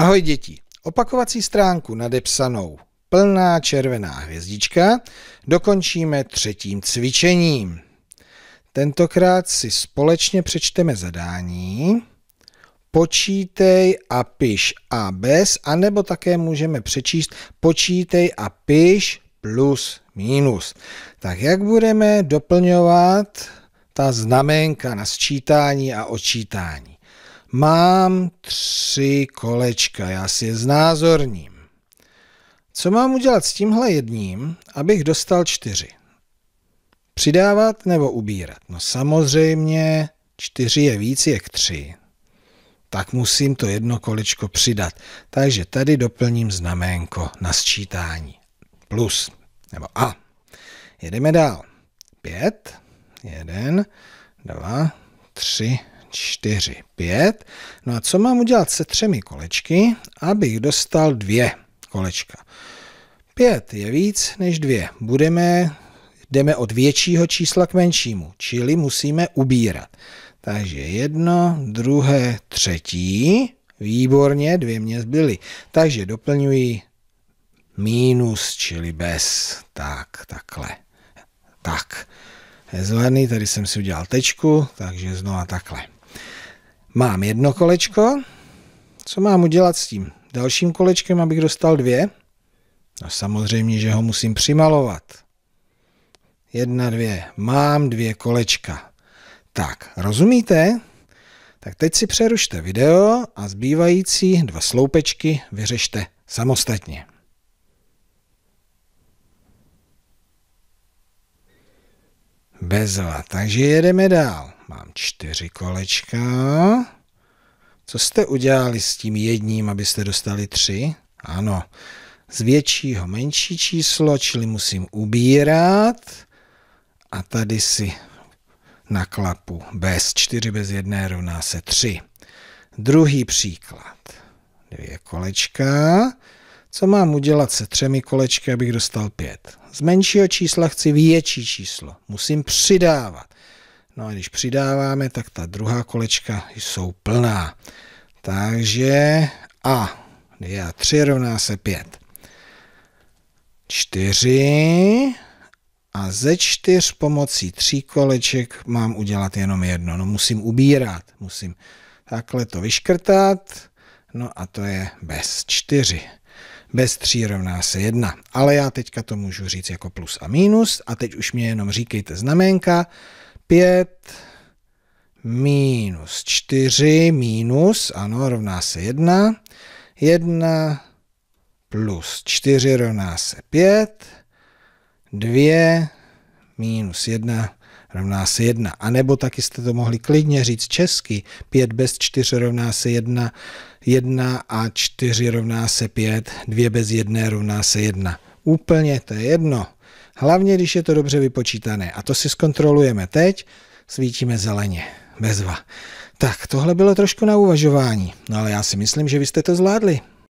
Ahoj děti, opakovací stránku nadepsanou plná červená hvězdička dokončíme třetím cvičením. Tentokrát si společně přečteme zadání. Počítej a piš a bez, anebo také můžeme přečíst počítej a piš plus minus. Tak jak budeme doplňovat ta znaménka na sčítání a odčítání? Mám tři kolečka, já si je znázorním. Co mám udělat s tímhle jedním, abych dostal čtyři? Přidávat nebo ubírat? No samozřejmě čtyři je víc jak tři. Tak musím to jedno kolečko přidat. Takže tady doplním znaménko na sčítání. Plus, nebo a. Jedeme dál. Pět, jeden, dva, tři, 4, 5. No a co mám udělat se třemi kolečky, abych dostal dvě kolečka? 5 je víc než 2. Budeme, jdeme od většího čísla k menšímu, čili musíme ubírat. Takže jedno, druhé, třetí. Výborně, dvě mě zbyly. Takže doplňuji mínus čili bez. Tak, takhle. Tak. Zelený, tady jsem si udělal tečku, takže znova takhle. Mám jedno kolečko. Co mám udělat s tím dalším kolečkem, abych dostal dvě? No samozřejmě, že ho musím přimalovat. Jedna, dvě. Mám dvě kolečka. Tak, rozumíte? Tak teď si přerušte video a zbývající dva sloupečky vyřešte samostatně. Bezva, takže jedeme dál mám čtyři kolečka. Co jste udělali s tím jedním, abyste dostali tři? Ano, z většího menší číslo, čili musím ubírat. A tady si na klapu bez čtyři bez jedné rovná se tři. Druhý příklad. Dvě kolečka. Co mám udělat se třemi kolečky, abych dostal pět? Z menšího čísla chci větší číslo. Musím přidávat. No a když přidáváme, tak ta druhá kolečka jsou plná. Takže A 2 a 3 rovná se 5. 4 a ze 4 pomocí 3 koleček mám udělat jenom jedno. No musím ubírat, musím takhle to vyškrtat, no a to je bez 4. Bez 3 rovná se 1. Ale já teďka to můžu říct jako plus a minus a teď už mě jenom říkejte znamenka. 5 minus 4 minus, ano, rovná se 1. 1 plus 4 rovná se 5. 2 minus 1 rovná se 1. A nebo taky jste to mohli klidně říct česky. 5 bez 4 rovná se 1, 1 a 4 rovná se 5, 2 bez 1 rovná se 1. Úplně to je jedno. Hlavně, když je to dobře vypočítané. A to si zkontrolujeme teď. Svítíme zeleně. Bezva. Tak, tohle bylo trošku na uvažování, no ale já si myslím, že vy jste to zvládli.